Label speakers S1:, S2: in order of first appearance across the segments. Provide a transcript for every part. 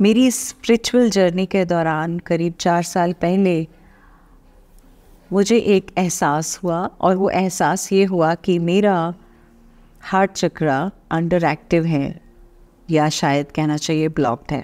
S1: मेरी spiritual journey के दौरान करीब चार साल पहले मुझे एक एहसास हुआ और वो एहसास ये हुआ कि मेरा हार्ट चक्रा अंडर एक्टिव है या शायद कहना चाहिए ब्लॉक्ड है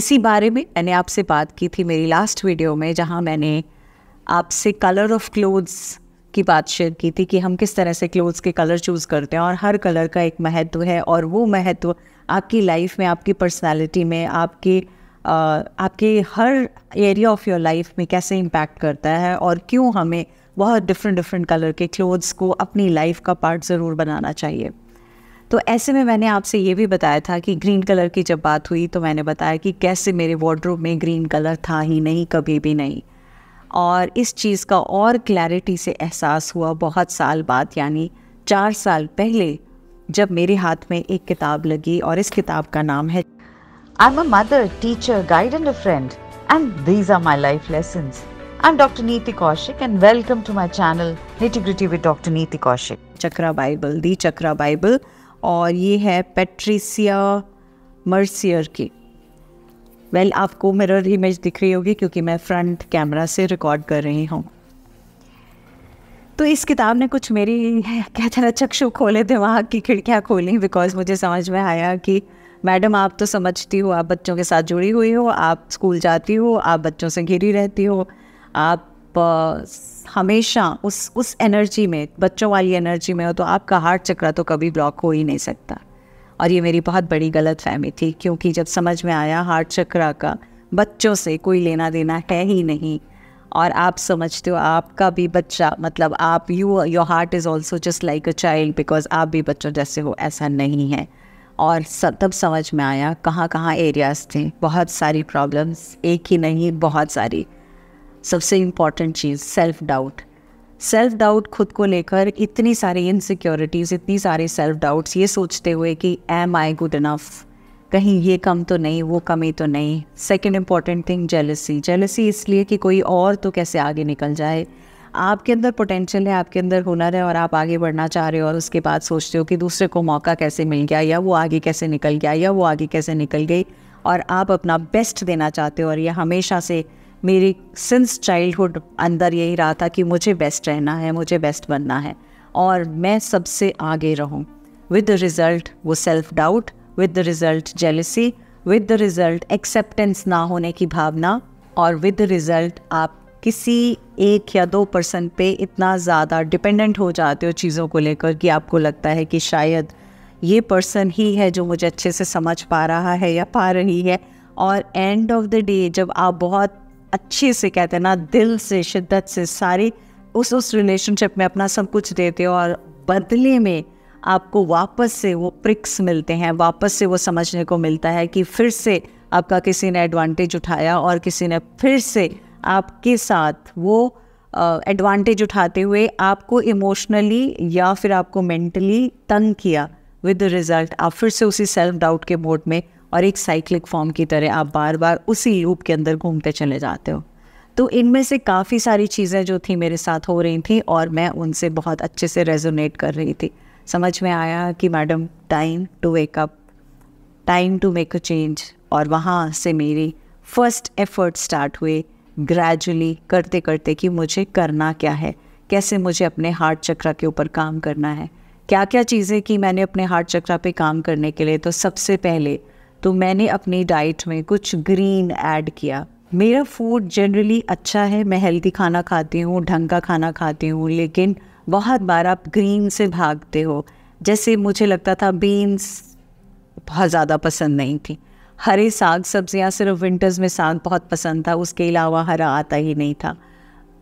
S1: इसी बारे में मैंने आपसे बात की थी मेरी लास्ट वीडियो में जहाँ मैंने आपसे कलर ऑफ क्लोथ्स की बात शेयर की थी कि हम किस तरह से क्लोथ्स के कलर चूज़ करते हैं और हर कलर का एक महत्व है और वो महत्व आपकी लाइफ में आपकी पर्सनालिटी में आपकी आपके हर एरिया ऑफ योर लाइफ में कैसे इम्पैक्ट करता है और क्यों हमें बहुत डिफरेंट डिफरेंट कलर के क्लोथ्स को अपनी लाइफ का पार्ट ज़रूर बनाना चाहिए तो ऐसे में मैंने आपसे ये भी बताया था कि ग्रीन कलर की जब बात हुई तो मैंने बताया कि कैसे मेरे वार्ड्रोब में ग्रीन कलर था ही नहीं कभी भी नहीं और इस चीज़ का और क्लैरिटी से एहसास हुआ बहुत साल बाद यानी चार साल पहले जब मेरे हाथ में एक किताब लगी और इस किताब का नाम है I am a mother teacher guide and a friend and these are my life lesson I am doctor Niti Kaushik and welcome to my channel nitty gritty with doctor Niti Kaushik chakra Bible the chakra Bible और ये है पेट्रिसिया मर्सियर की well well, आपको mirror image दिख रही होगी क्योंकि मैं फ्रंट कैमरा से रिकॉर्ड कर रही हूँ तो इस किताब ने कुछ मेरी था ना चक्षु खोले दिमाग की खिड़कियाँ खोली बिकॉज मुझे समझ में आया कि मैडम आप तो समझती हो आप बच्चों के साथ जुड़ी हुई हो आप स्कूल जाती हो आप बच्चों से घिरी रहती हो आप हमेशा उस उस एनर्जी में बच्चों वाली एनर्जी में हो तो आपका हार्ट चक्रा तो कभी ब्लॉक हो ही नहीं सकता और ये मेरी बहुत बड़ी गलत फहमी थी क्योंकि जब समझ में आया हार्ट चक्रा का बच्चों से कोई लेना देना है ही नहीं और आप समझते हो आपका भी बच्चा मतलब आप you your heart is also just like a child because आप भी बच्चों जैसे हो ऐसा नहीं है और सब तब समझ में आया कहाँ कहाँ एरियाज़ थे बहुत सारी प्रॉब्लम्स एक ही नहीं बहुत सारी सबसे इम्पॉर्टेंट चीज़ सेल्फ डाउट सेल्फ डाउट खुद को लेकर इतनी सारी इनसिक्योरिटीज इतनी सारे सेल्फ डाउट्स ये सोचते हुए कि एम आई गुड इनफ कहीं ये कम तो नहीं वो कमी तो नहीं second important thing jealousy jealousy इसलिए कि कोई और तो कैसे आगे निकल जाए आपके अंदर पोटेंशियल है आपके अंदर हुनर है और आप आगे बढ़ना चाह रहे हो और उसके बाद सोचते हो कि दूसरे को मौका कैसे मिल गया या वो आगे कैसे निकल गया या वो आगे कैसे निकल गई और आप अपना बेस्ट देना चाहते हो और ये हमेशा से मेरे सिंस चाइल्डहुड अंदर यही रहा था कि मुझे बेस्ट रहना है मुझे बेस्ट बनना है और मैं सबसे आगे रहूँ विद द रिज़ल्ट वो self doubt with the result jealousy with the result acceptance ना होने की भावना और विद द रिज़ल्ट आप किसी एक या दो पर्सन पे इतना ज़्यादा डिपेंडेंट हो जाते हो चीज़ों को लेकर कि आपको लगता है कि शायद ये पर्सन ही है जो मुझे अच्छे से समझ पा रहा है या पा रही है और एंड ऑफ द डे जब आप बहुत अच्छे से कहते हैं ना दिल से शिद्दत से सारी उस उस रिलेशनशिप में अपना सब कुछ देते हो और बदले में आपको वापस से वो प्रिक्स मिलते हैं वापस से वो समझने को मिलता है कि फिर से आपका किसी ने एडवांटेज उठाया और किसी ने फिर से आपके साथ वो एडवांटेज uh, उठाते हुए आपको इमोशनली या फिर आपको मेंटली तंग किया विद द रिज़ल्ट आप फिर से उसी सेल्फ डाउट के मोड में और एक साइक्लिक फॉर्म की तरह आप बार बार उसी रूप के अंदर घूमते चले जाते हो तो इनमें से काफ़ी सारी चीज़ें जो थी मेरे साथ हो रही थी और मैं उनसे बहुत अच्छे से रेजोनेट कर रही थी समझ में आया कि madam time to wake up time to make a change और वहाँ से मेरी फर्स्ट एफर्ट स्टार्ट हुए ग्रेजुअली करते करते कि मुझे करना क्या है कैसे मुझे अपने हार्ट चक्र के ऊपर काम करना है क्या क्या चीज़ें कि मैंने अपने हार्ट चक्र पे काम करने के लिए तो सबसे पहले तो मैंने अपनी डाइट में कुछ ग्रीन ऐड किया मेरा फूड जनरली अच्छा है मैं हेल्दी खाना खाती हूँ ढंग का खाना खाती हूँ लेकिन बहुत बार आप ग्रीन से भागते हो जैसे मुझे लगता था बीन्स बहुत ज़्यादा पसंद नहीं थी हरे साग सब्जियाँ सिर्फ विंटर्स में साग बहुत पसंद था उसके अलावा हरा आता ही नहीं था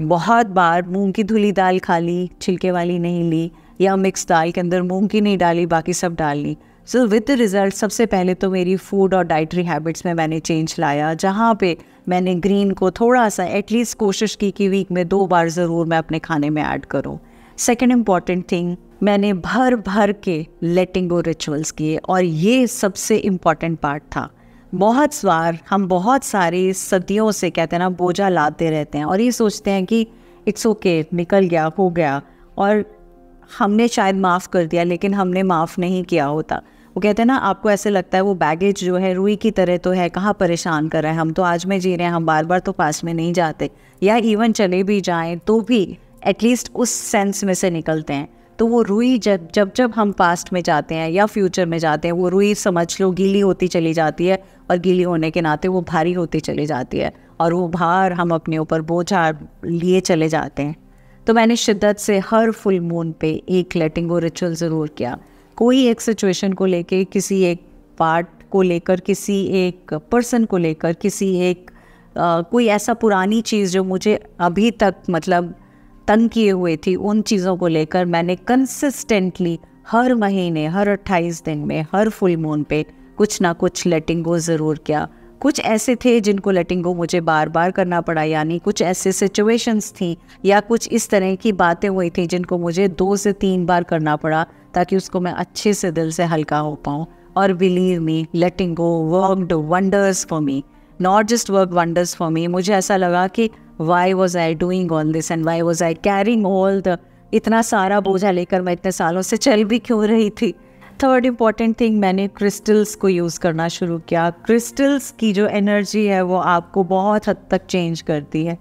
S1: बहुत बार मूंग की धुली दाल खा ली छिलके वाली नहीं ली या मिक्स दाल के अंदर मूंग की नहीं डाली बाकी सब डाल ली सो विद रिज़ल्ट सबसे पहले तो मेरी फूड और डाइटरी हैबिट्स में मैंने चेंज लाया जहाँ पे मैंने ग्रीन को थोड़ा सा एटलीस्ट कोशिश की कि वीक में दो बार ज़रूर मैं अपने खाने में ऐड करूँ सेकेंड इम्पॉर्टेंट थिंग मैंने भर भर के लेटिंग गो रिचुअल्स किए और ये सबसे इम्पॉर्टेंट पार्ट था बहुत बार हम बहुत सारी सदियों से कहते हैं ना बोझा लाते रहते हैं और ये सोचते हैं कि इट्स ओके okay, निकल गया हो गया और हमने शायद माफ़ कर दिया लेकिन हमने माफ़ नहीं किया होता वो कहते हैं ना आपको ऐसे लगता है वो बैगेज जो है रुई की तरह तो है कहाँ परेशान कर रहे हैं हम तो आज में जी रहे हैं हम बार बार तो पास में नहीं जाते या इवन चले भी जाएँ तो भी एटलीस्ट उस सेंस में से निकलते हैं तो वो रुई जब जब जब हम पास्ट में जाते हैं या फ्यूचर में जाते हैं वो रुई समझ लो गीली होती चली जाती है और गीली होने के नाते वो भारी होती चली जाती है और वो भार हम अपने ऊपर बोझा लिए चले जाते हैं तो मैंने शिद्दत से हर फुल मून पे एक लेटिंग वो रिचुअल ज़रूर किया कोई एक सिचुएशन को लेके किसी एक पार्ट को लेकर किसी एक पर्सन को लेकर किसी एक आ, कोई ऐसा पुरानी चीज़ जो मुझे अभी तक मतलब तंग किए हुए थी उन चीज़ों को लेकर मैंने कंसिस्टेंटली हर महीने हर अट्ठाईस दिन में हर फुल मून पे कुछ ना कुछ लेटिंग गो ज़रूर किया कुछ ऐसे थे जिनको लेटिंग गो मुझे बार बार करना पड़ा यानी कुछ ऐसे सिचुएशंस थी या कुछ इस तरह की बातें हुई थी जिनको मुझे दो से तीन बार करना पड़ा ताकि उसको मैं अच्छे से दिल से हल्का हो पाऊँ और believe me letting go worked wonders for me not just work wonders for me मुझे ऐसा लगा कि why was I doing all this and why was I carrying all the इतना सारा बोझा लेकर मैं इतने सालों से चल भी क्यों रही थी थर्ड इम्पॉर्टेंट थिंग मैंने क्रिस्टल्स को यूज़ करना शुरू किया क्रिस्टल्स की जो एनर्जी है वो आपको बहुत हद तक चेंज करती है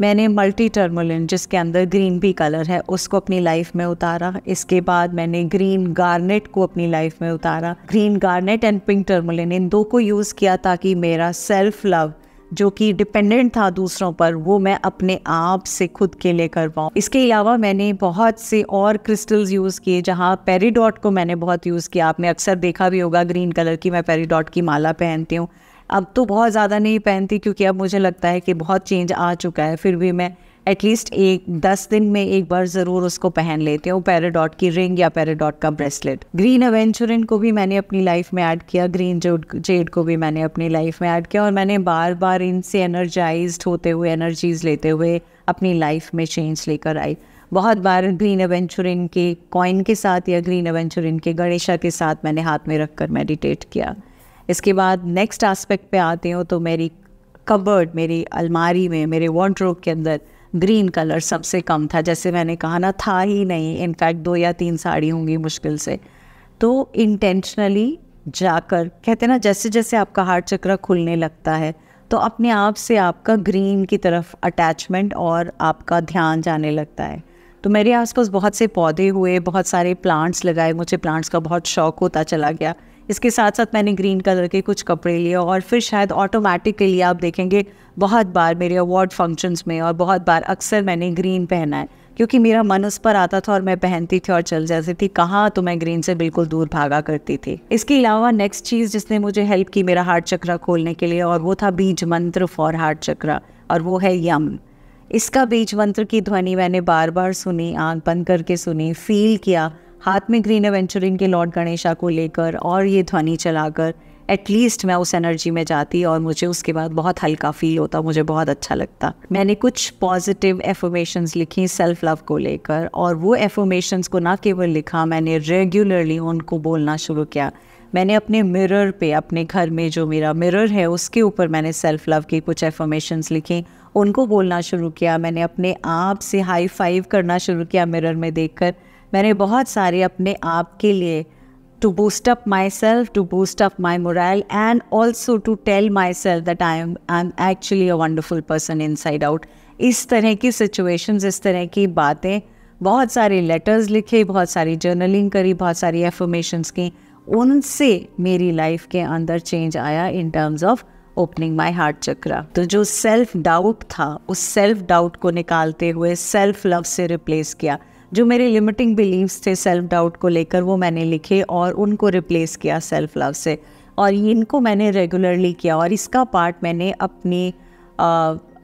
S1: मैंने मल्टी टर्मोलिन जिसके अंदर ग्रीन भी कलर है उसको अपनी लाइफ में उतारा इसके बाद मैंने ग्रीन गार्नेट को अपनी लाइफ में उतारा green garnet and pink tourmaline इन दो को यूज़ किया ताकि मेरा सेल्फ लव जो कि डिपेंडेंट था दूसरों पर वो मैं अपने आप से खुद के लिए कर पाऊँ इसके अलावा मैंने बहुत से और क्रिस्टल्स यूज़ किए जहाँ पेरीडॉट को मैंने बहुत यूज़ किया आपने अक्सर देखा भी होगा ग्रीन कलर की मैं पेरीडॉट की माला पहनती हूँ अब तो बहुत ज़्यादा नहीं पहनती क्योंकि अब मुझे लगता है कि बहुत चेंज आ चुका है फिर भी मैं एटलीस्ट एक दस दिन में एक बार ज़रूर उसको पहन लेती हूँ पैराडॉट की रिंग या पैराडॉट का ब्रेसलेट ग्रीन एवेंचुरिन को भी मैंने अपनी लाइफ में ऐड किया ग्रीन जेड को भी मैंने अपनी लाइफ में ऐड किया और मैंने बार बार इनसे एनर्जाइज होते हुए एनर्जीज लेते हुए अपनी लाइफ में चेंज लेकर आई बहुत बार ग्रीन एवेंचुरिन के कॉइन के साथ या ग्रीन एवेंचुरिन के गणेशा के साथ मैंने हाथ में रख कर मेडिटेट किया इसके बाद नेक्स्ट आस्पेक्ट पे आते हो तो मेरी कबर्ड मेरी अलमारी में मेरे वॉन्ड्रोप के अंदर ग्रीन कलर सबसे कम था जैसे मैंने कहा ना था ही नहीं इनफैक्ट दो या तीन साड़ी होंगी मुश्किल से तो इंटेंशनली जाकर कहते ना जैसे जैसे आपका हार्ट चक्र खुलने लगता है तो अपने आप से आपका ग्रीन की तरफ अटैचमेंट और आपका ध्यान जाने लगता है तो मेरे आसपास बहुत से पौधे हुए बहुत सारे प्लांट्स लगाए मुझे प्लांट्स का बहुत शौक होता चला गया इसके साथ साथ मैंने ग्रीन कलर के कुछ कपड़े लिए और फिर शायद ऑटोमेटिकली आप देखेंगे बहुत बार मेरे अवार्ड फंक्शंस में और बहुत बार अक्सर मैंने ग्रीन पहना है क्योंकि मेरा मन उस पर आता था और मैं पहनती थी और चल जाती थी कहाँ तो मैं ग्रीन से बिल्कुल दूर भागा करती थी इसके अलावा नेक्स्ट चीज़ जिसने मुझे हेल्प की मेरा हार्ट चक्रा खोलने के लिए और वो था बीज मंत्र फॉर हार्ट चक्रा और वो है यम इसका बीज मंत्र की ध्वनि मैंने बार बार सुनी आंख बंद करके सुनी फील किया हाथ में ग्रीन एवेंचरिंग के लॉर्ड गणेशा को लेकर और ये ध्वनि चलाकर एटलीस्ट मैं उस एनर्जी में जाती और मुझे उसके बाद बहुत हल्का फील होता मुझे बहुत अच्छा लगता मैंने कुछ पॉजिटिव एफर्मेशंस लिखी सेल्फ लव को लेकर और वो एफर्मेशंस को ना केवल लिखा मैंने रेगुलरली उनको बोलना शुरू किया मैंने अपने मिरर पे अपने घर में जो मेरा मिरर है उसके ऊपर मैंने सेल्फ लव की कुछ एफर्मेशंस लिखी उनको बोलना शुरू किया मैंने अपने आप से हाई फाइव करना शुरू किया मिरर में देखकर मैंने बहुत सारे अपने आप के लिए to myself to boost up my boost and also to tell myself that I am I am actually a wonderful person inside out इस तरह की सिचुएशंस इस तरह की बातें बहुत सारे लेटर्स लिखे बहुत सारी जर्नलिंग करी बहुत सारी एफर्मेशंस की उनसे मेरी लाइफ के अंदर चेंज आया in terms of opening my heart chakra तो जो सेल्फ डाउट था उस सेल्फ डाउट को निकालते हुए सेल्फ लव से रिप्लेस किया जो मेरे लिमिटिंग बिलीव्स थे सेल्फ डाउट को लेकर वो मैंने लिखे और उनको रिप्लेस किया सेल्फ लव से और इनको मैंने रेगुलरली किया और इसका पार्ट मैंने अपनी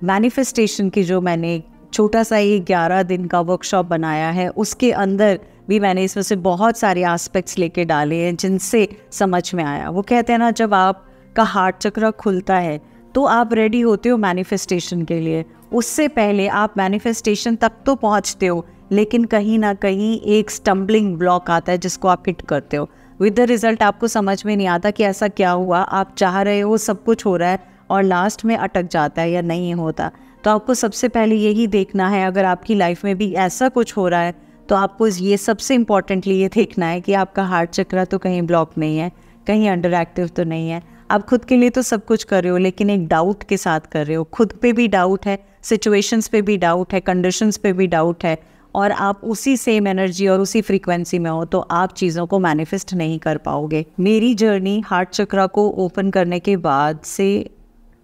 S1: मैनिफेस्टेशन की जो मैंने छोटा सा ये ग्यारह दिन का वर्कशॉप बनाया है उसके अंदर भी मैंने इसमें से बहुत सारे आस्पेक्ट्स लेके डाले हैं जिनसे समझ में आया वो कहते हैं ना जब आप का हार्ट चक्र खुलता है तो आप रेडी होते हो मैनिफेस्टेशन के लिए उससे पहले आप मैनिफेस्टेशन तक तो पहुंचते हो लेकिन कहीं ना कहीं एक स्टम्बलिंग ब्लॉक आता है जिसको आप हिट करते हो विद द रिज़ल्ट आपको समझ में नहीं आता कि ऐसा क्या हुआ आप चाह रहे हो सब कुछ हो रहा है और लास्ट में अटक जाता है या नहीं होता तो आपको सबसे पहले यही देखना है अगर आपकी लाइफ में भी ऐसा कुछ हो रहा है तो आपको ये सबसे इम्पॉर्टेंटली ये देखना है कि आपका हार्ट चक्रा तो कहीं ब्लॉक नहीं है कहीं अंडर एक्टिव तो नहीं है आप खुद के लिए तो सब कुछ कर रहे हो लेकिन एक डाउट के साथ कर रहे हो खुद पे भी डाउट है सिचुएशंस पे भी डाउट है कंडीशंस पे भी डाउट है और आप उसी सेम एनर्जी और उसी फ्रीक्वेंसी में हो तो आप चीज़ों को मैनिफेस्ट नहीं कर पाओगे मेरी जर्नी हार्ट चक्रा को ओपन करने के बाद से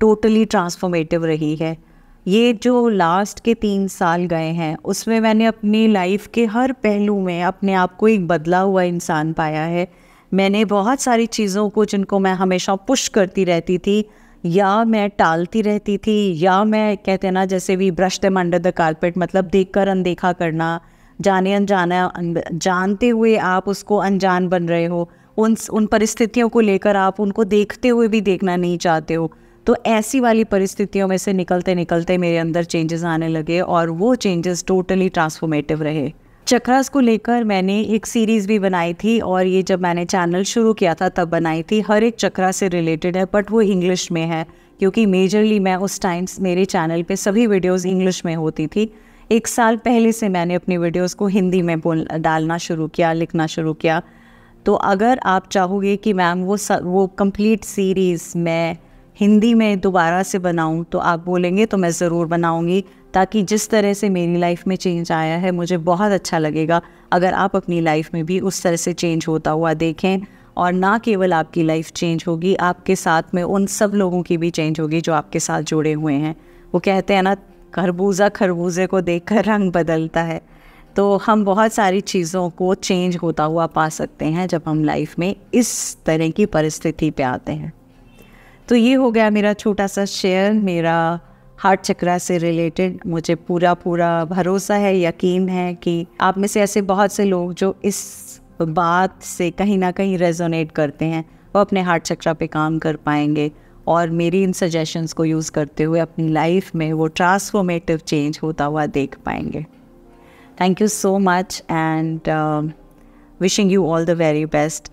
S1: टोटली ट्रांसफॉर्मेटिव रही है ये जो लास्ट के तीन साल गए हैं उसमें मैंने अपनी लाइफ के हर पहलू में अपने आप को एक बदला हुआ इंसान पाया है मैंने बहुत सारी चीज़ों को जिनको मैं हमेशा पुश करती रहती थी या मैं टालती रहती थी या मैं कहते हैं ना जैसे भी ब्रश दम अंडर द कारपेट मतलब देख कर अनदेखा करना जाने अनजाना जानते हुए आप उसको अनजान बन रहे हो उन उन परिस्थितियों को लेकर आप उनको देखते हुए भी देखना नहीं चाहते हो तो ऐसी वाली परिस्थितियों में से निकलते निकलते मेरे अंदर चेंजेस आने लगे और वो चेंजेस टोटली ट्रांसफॉर्मेटिव रहे चक्रास को लेकर मैंने एक सीरीज़ भी बनाई थी और ये जब मैंने चैनल शुरू किया था तब बनाई थी हर एक चक्रा से रिलेटेड है बट वो इंग्लिश में है क्योंकि मेजरली मैं उस टाइम मेरे चैनल पे सभी वीडियोस इंग्लिश में होती थी एक साल पहले से मैंने अपनी वीडियोस को हिंदी में बोल डालना शुरू किया लिखना शुरू किया तो अगर आप चाहोगे कि मैम वो स, वो कंप्लीट सीरीज़ मैं हिंदी में दोबारा से बनाऊँ तो आप बोलेंगे तो मैं ज़रूर बनाऊँगी ताकि जिस तरह से मेरी लाइफ में चेंज आया है मुझे बहुत अच्छा लगेगा अगर आप अपनी लाइफ में भी उस तरह से चेंज होता हुआ देखें और ना केवल आपकी लाइफ चेंज होगी आपके साथ में उन सब लोगों की भी चेंज होगी जो आपके साथ जुड़े हुए हैं वो कहते हैं ना खरबूजा खरबूजे को देख कर रंग बदलता है तो हम बहुत सारी चीज़ों को चेंज होता हुआ पा सकते हैं जब हम लाइफ में इस तरह की परिस्थिति पे आते हैं तो ये हो गया मेरा छोटा सा शेयर मेरा हार्ट चक्रा से रिलेटेड मुझे पूरा पूरा भरोसा है यकीन है कि आप में से ऐसे बहुत से लोग जो इस बात से कहीं ना कहीं रेजोनेट करते हैं वो अपने हार्ट चक्रा पे काम कर पाएंगे और मेरी इन सजेशंस को यूज़ करते हुए अपनी लाइफ में वो ट्रांसफॉर्मेटिव चेंज होता हुआ देख पाएंगे thank you so much and wishing you all the very best